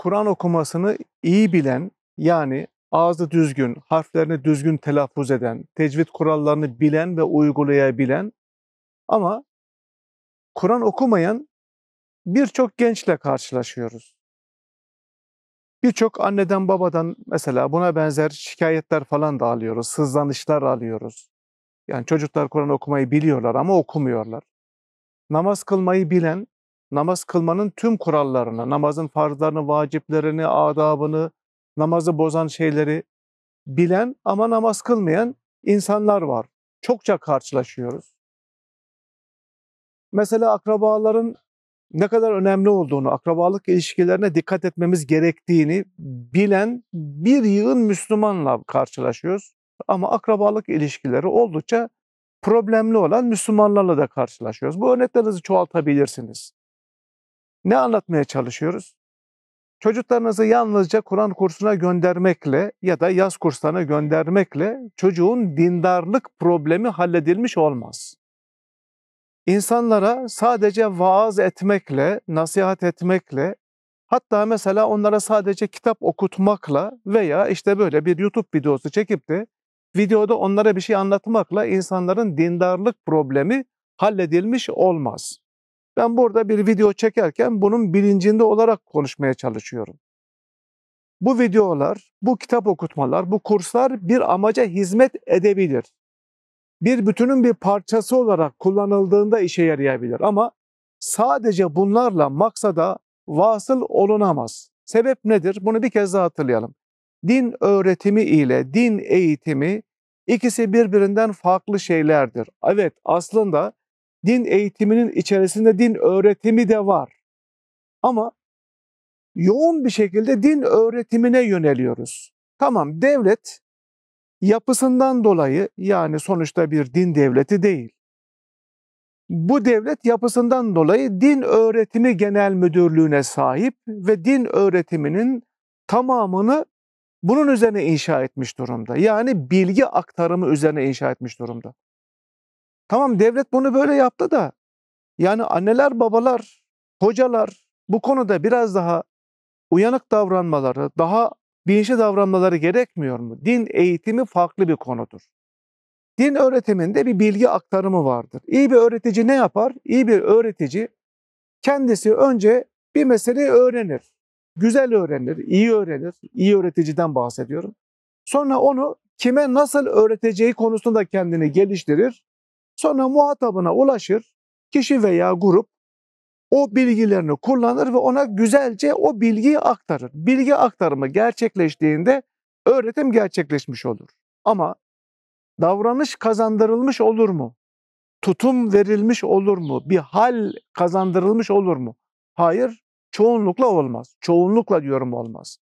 Kur'an okumasını iyi bilen yani ağzı düzgün, harflerini düzgün telaffuz eden, tecvid kurallarını bilen ve uygulayabilen ama Kur'an okumayan birçok gençle karşılaşıyoruz. Birçok anneden babadan mesela buna benzer şikayetler falan da alıyoruz, sızlanışlar alıyoruz. Yani çocuklar Kur'an okumayı biliyorlar ama okumuyorlar. Namaz kılmayı bilen namaz kılmanın tüm kurallarını, namazın farzlarını, vaciplerini, adabını, namazı bozan şeyleri bilen ama namaz kılmayan insanlar var. Çokça karşılaşıyoruz. Mesela akrabaların ne kadar önemli olduğunu, akrabalık ilişkilerine dikkat etmemiz gerektiğini bilen bir yığın Müslümanla karşılaşıyoruz. Ama akrabalık ilişkileri oldukça problemli olan Müslümanlarla da karşılaşıyoruz. Bu örneklerinizi çoğaltabilirsiniz. Ne anlatmaya çalışıyoruz? Çocuklarınızı yalnızca Kur'an kursuna göndermekle ya da yaz kurslarına göndermekle çocuğun dindarlık problemi halledilmiş olmaz. İnsanlara sadece vaaz etmekle, nasihat etmekle, hatta mesela onlara sadece kitap okutmakla veya işte böyle bir YouTube videosu çekip de videoda onlara bir şey anlatmakla insanların dindarlık problemi halledilmiş olmaz. Ben burada bir video çekerken bunun bilincinde olarak konuşmaya çalışıyorum. Bu videolar, bu kitap okutmalar, bu kurslar bir amaca hizmet edebilir. Bir bütünün bir parçası olarak kullanıldığında işe yarayabilir ama sadece bunlarla maksada vasıl olunamaz. Sebep nedir? Bunu bir kez daha hatırlayalım. Din öğretimi ile din eğitimi ikisi birbirinden farklı şeylerdir. Evet aslında din eğitiminin içerisinde din öğretimi de var. Ama yoğun bir şekilde din öğretimine yöneliyoruz. Tamam devlet yapısından dolayı yani sonuçta bir din devleti değil. Bu devlet yapısından dolayı din öğretimi genel müdürlüğüne sahip ve din öğretiminin tamamını bunun üzerine inşa etmiş durumda. Yani bilgi aktarımı üzerine inşa etmiş durumda. Tamam devlet bunu böyle yaptı da yani anneler, babalar, hocalar bu konuda biraz daha uyanık davranmaları, daha bilinçli davranmaları gerekmiyor mu? Din eğitimi farklı bir konudur. Din öğretiminde bir bilgi aktarımı vardır. İyi bir öğretici ne yapar? İyi bir öğretici kendisi önce bir meseleyi öğrenir. Güzel öğrenir, iyi öğrenir. İyi öğreticiden bahsediyorum. Sonra onu kime nasıl öğreteceği konusunda kendini geliştirir Sonra muhatabına ulaşır, kişi veya grup o bilgilerini kullanır ve ona güzelce o bilgiyi aktarır. Bilgi aktarımı gerçekleştiğinde öğretim gerçekleşmiş olur. Ama davranış kazandırılmış olur mu? Tutum verilmiş olur mu? Bir hal kazandırılmış olur mu? Hayır, çoğunlukla olmaz. Çoğunlukla diyorum olmaz.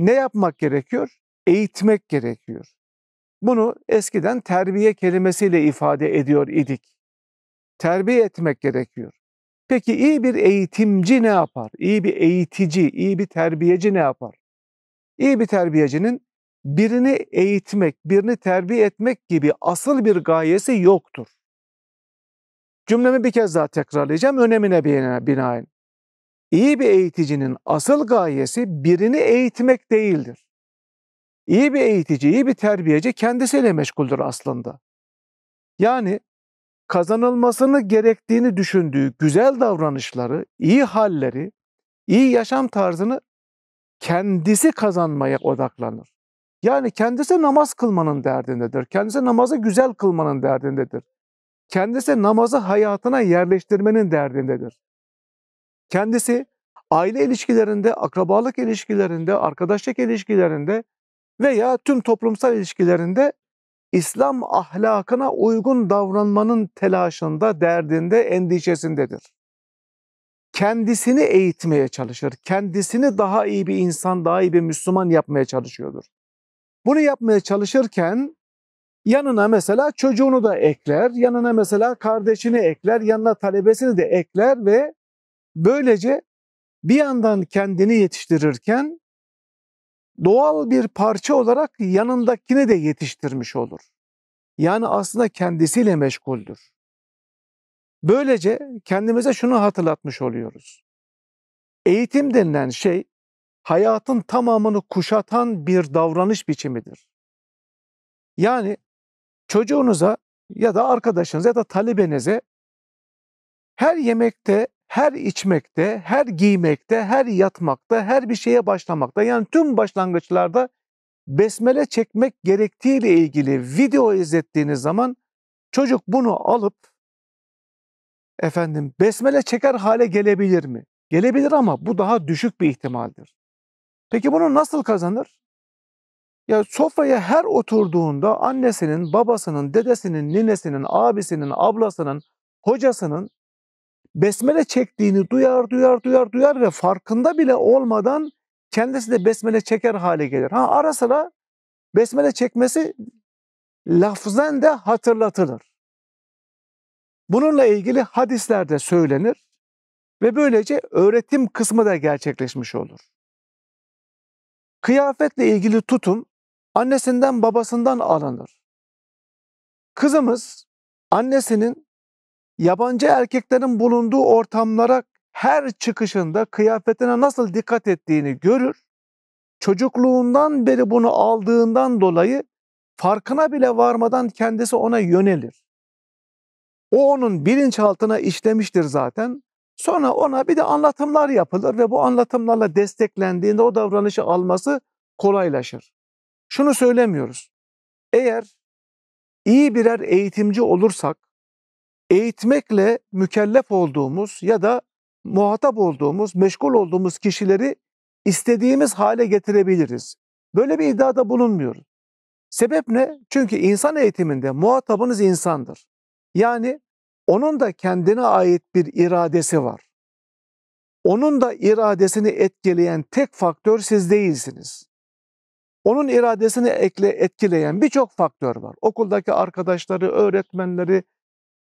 Ne yapmak gerekiyor? Eğitmek gerekiyor. Bunu eskiden terbiye kelimesiyle ifade ediyor idik. Terbiye etmek gerekiyor. Peki iyi bir eğitimci ne yapar? İyi bir eğitici, iyi bir terbiyeci ne yapar? İyi bir terbiyecinin birini eğitmek, birini terbiye etmek gibi asıl bir gayesi yoktur. Cümlemi bir kez daha tekrarlayacağım önemine binaen. İyi bir eğiticinin asıl gayesi birini eğitmek değildir. İyi bir eğitici, iyi bir terbiyeci kendisiyle meşguldür aslında. Yani kazanılmasını gerektiğini düşündüğü güzel davranışları, iyi halleri, iyi yaşam tarzını kendisi kazanmaya odaklanır. Yani kendisi namaz kılmanın derdindedir. Kendisi namazı güzel kılmanın derdindedir. Kendisi namazı hayatına yerleştirmenin derdindedir. Kendisi aile ilişkilerinde, akrabalık ilişkilerinde, arkadaşlık ilişkilerinde veya tüm toplumsal ilişkilerinde İslam ahlakına uygun davranmanın telaşında, derdinde, endişesindedir. Kendisini eğitmeye çalışır, kendisini daha iyi bir insan, daha iyi bir Müslüman yapmaya çalışıyordur. Bunu yapmaya çalışırken yanına mesela çocuğunu da ekler, yanına mesela kardeşini ekler, yanına talebesini de ekler ve böylece bir yandan kendini yetiştirirken doğal bir parça olarak yanındakini de yetiştirmiş olur. Yani aslında kendisiyle meşguldür. Böylece kendimize şunu hatırlatmış oluyoruz. Eğitim denilen şey hayatın tamamını kuşatan bir davranış biçimidir. Yani çocuğunuza ya da arkadaşınıza ya da talebenize her yemekte her içmekte, her giymekte, her yatmakta, her bir şeye başlamakta yani tüm başlangıçlarda besmele çekmek gerektiğiyle ilgili video izlettiğiniz zaman çocuk bunu alıp efendim besmele çeker hale gelebilir mi? Gelebilir ama bu daha düşük bir ihtimaldir. Peki bunu nasıl kazanır? Ya sofraya her oturduğunda annesinin, babasının, dedesinin, ninesinin, abisinin, ablasının, hocasının besmele çektiğini duyar duyar duyar duyar ve farkında bile olmadan kendisi de besmele çeker hale gelir. Ha ara sıra besmele çekmesi lafzen de hatırlatılır. Bununla ilgili hadisler de söylenir ve böylece öğretim kısmı da gerçekleşmiş olur. Kıyafetle ilgili tutum annesinden babasından alınır. Kızımız annesinin yabancı erkeklerin bulunduğu ortamlara her çıkışında kıyafetine nasıl dikkat ettiğini görür. Çocukluğundan beri bunu aldığından dolayı farkına bile varmadan kendisi ona yönelir. O onun bilinçaltına işlemiştir zaten. Sonra ona bir de anlatımlar yapılır ve bu anlatımlarla desteklendiğinde o davranışı alması kolaylaşır. Şunu söylemiyoruz. Eğer iyi birer eğitimci olursak eğitmekle mükellef olduğumuz ya da muhatap olduğumuz, meşgul olduğumuz kişileri istediğimiz hale getirebiliriz. Böyle bir iddiada bulunmuyoruz. Sebep ne? Çünkü insan eğitiminde muhatabınız insandır. Yani onun da kendine ait bir iradesi var. Onun da iradesini etkileyen tek faktör siz değilsiniz. Onun iradesini etkileyen birçok faktör var. Okuldaki arkadaşları, öğretmenleri,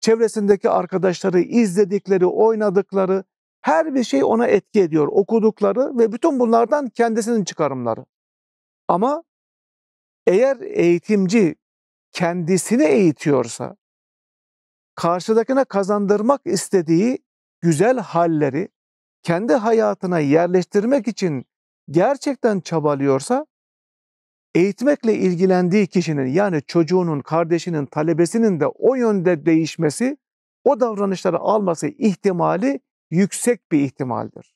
çevresindeki arkadaşları, izledikleri, oynadıkları her bir şey ona etki ediyor. Okudukları ve bütün bunlardan kendisinin çıkarımları. Ama eğer eğitimci kendisini eğitiyorsa, karşıdakine kazandırmak istediği güzel halleri kendi hayatına yerleştirmek için gerçekten çabalıyorsa eğitmekle ilgilendiği kişinin yani çocuğunun, kardeşinin, talebesinin de o yönde değişmesi, o davranışları alması ihtimali yüksek bir ihtimaldir.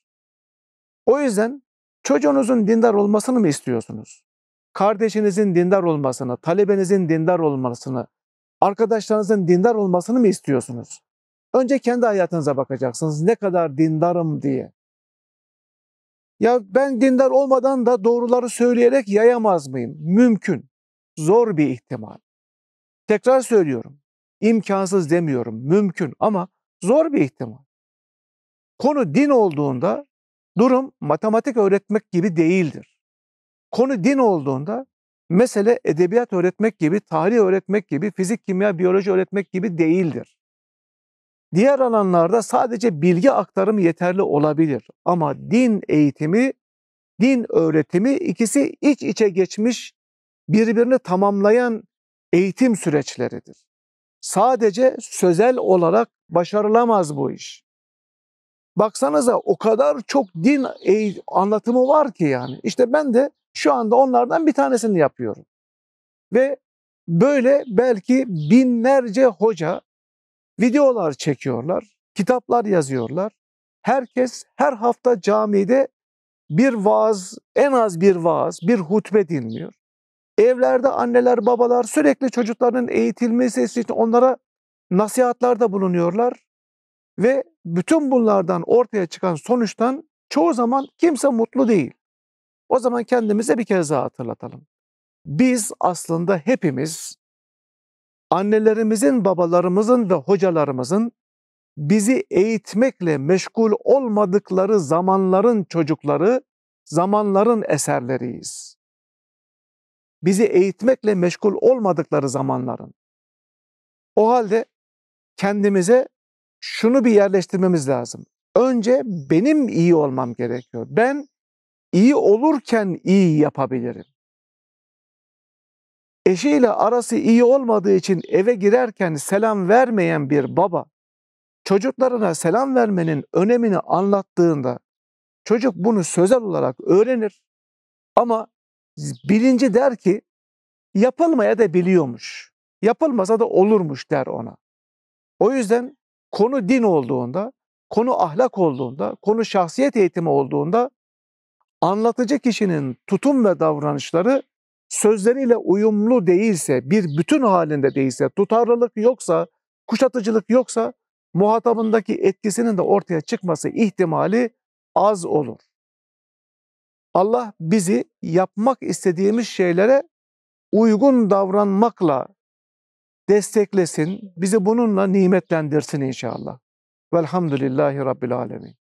O yüzden çocuğunuzun dindar olmasını mı istiyorsunuz? Kardeşinizin dindar olmasını, talebenizin dindar olmasını, arkadaşlarınızın dindar olmasını mı istiyorsunuz? Önce kendi hayatınıza bakacaksınız ne kadar dindarım diye. Ya ben dindar olmadan da doğruları söyleyerek yayamaz mıyım? Mümkün. Zor bir ihtimal. Tekrar söylüyorum. İmkansız demiyorum. Mümkün ama zor bir ihtimal. Konu din olduğunda durum matematik öğretmek gibi değildir. Konu din olduğunda mesele edebiyat öğretmek gibi, tarih öğretmek gibi, fizik, kimya, biyoloji öğretmek gibi değildir. Diğer alanlarda sadece bilgi aktarımı yeterli olabilir ama din eğitimi, din öğretimi ikisi iç içe geçmiş, birbirini tamamlayan eğitim süreçleridir. Sadece sözel olarak başarılamaz bu iş. Baksanıza o kadar çok din anlatımı var ki yani. İşte ben de şu anda onlardan bir tanesini yapıyorum. Ve böyle belki binlerce hoca videolar çekiyorlar, kitaplar yazıyorlar. Herkes her hafta camide bir vaaz, en az bir vaaz, bir hutbe dinliyor. Evlerde anneler, babalar sürekli çocuklarının eğitilmesi için onlara nasihatlarda bulunuyorlar. Ve bütün bunlardan ortaya çıkan sonuçtan çoğu zaman kimse mutlu değil. O zaman kendimize bir kez daha hatırlatalım. Biz aslında hepimiz annelerimizin, babalarımızın ve hocalarımızın bizi eğitmekle meşgul olmadıkları zamanların çocukları, zamanların eserleriyiz. Bizi eğitmekle meşgul olmadıkları zamanların. O halde kendimize şunu bir yerleştirmemiz lazım. Önce benim iyi olmam gerekiyor. Ben iyi olurken iyi yapabilirim eşiyle arası iyi olmadığı için eve girerken selam vermeyen bir baba çocuklarına selam vermenin önemini anlattığında çocuk bunu sözel olarak öğrenir ama bilinci der ki yapılmaya da biliyormuş. Yapılmasa da olurmuş der ona. O yüzden konu din olduğunda, konu ahlak olduğunda, konu şahsiyet eğitimi olduğunda anlatıcı kişinin tutum ve davranışları sözleriyle uyumlu değilse, bir bütün halinde değilse, tutarlılık yoksa, kuşatıcılık yoksa muhatabındaki etkisinin de ortaya çıkması ihtimali az olur. Allah bizi yapmak istediğimiz şeylere uygun davranmakla desteklesin, bizi bununla nimetlendirsin inşallah. Velhamdülillahi Rabbil Alemin.